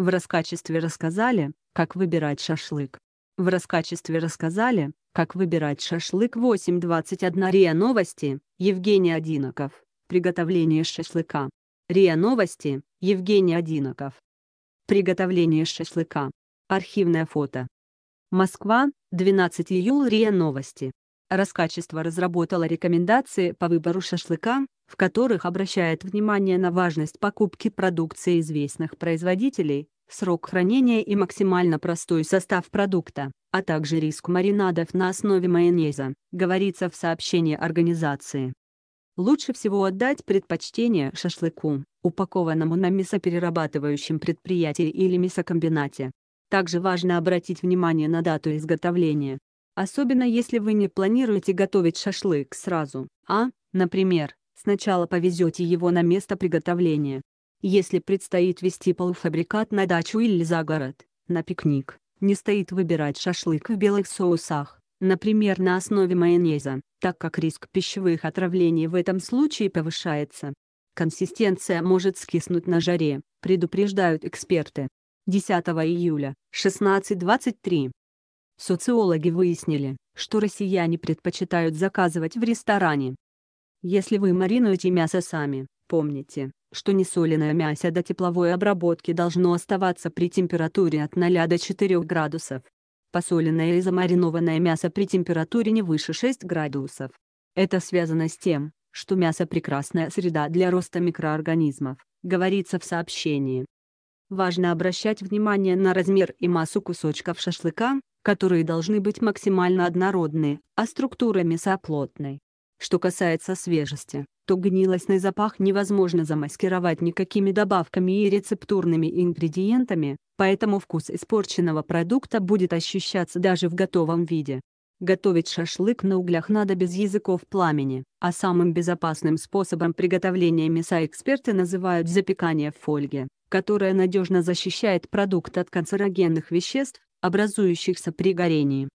В раскачестве рассказали, как выбирать шашлык. В раскачестве рассказали, как выбирать шашлык 8.21 РИА Новости, Евгений Одиноков. Приготовление шашлыка. РИА Новости, Евгений Одиноков. Приготовление шашлыка. Архивное фото. Москва, 12 июля РИА Новости. Раскачество разработало рекомендации по выбору шашлыка, в которых обращает внимание на важность покупки продукции известных производителей, срок хранения и максимально простой состав продукта, а также риск маринадов на основе майонеза, говорится в сообщении организации. Лучше всего отдать предпочтение шашлыку, упакованному на мясоперерабатывающем предприятии или мясокомбинате. Также важно обратить внимание на дату изготовления. Особенно если вы не планируете готовить шашлык сразу, а, например, сначала повезете его на место приготовления. Если предстоит вести полуфабрикат на дачу или за город, на пикник, не стоит выбирать шашлык в белых соусах, например на основе майонеза, так как риск пищевых отравлений в этом случае повышается. Консистенция может скиснуть на жаре, предупреждают эксперты. 10 июля, 16.23. Социологи выяснили, что россияне предпочитают заказывать в ресторане. Если вы маринуете мясо сами, помните, что несоленое мясо до тепловой обработки должно оставаться при температуре от 0 до 4 градусов. Посоленное и замаринованное мясо при температуре не выше 6 градусов. Это связано с тем, что мясо – прекрасная среда для роста микроорганизмов, говорится в сообщении. Важно обращать внимание на размер и массу кусочков шашлыка, которые должны быть максимально однородные, а структура мясоплотной. Что касается свежести, то гнилостный запах невозможно замаскировать никакими добавками и рецептурными ингредиентами, поэтому вкус испорченного продукта будет ощущаться даже в готовом виде. Готовить шашлык на углях надо без языков пламени, а самым безопасным способом приготовления мяса эксперты называют запекание в фольге, которая надежно защищает продукт от канцерогенных веществ, образующихся при горении.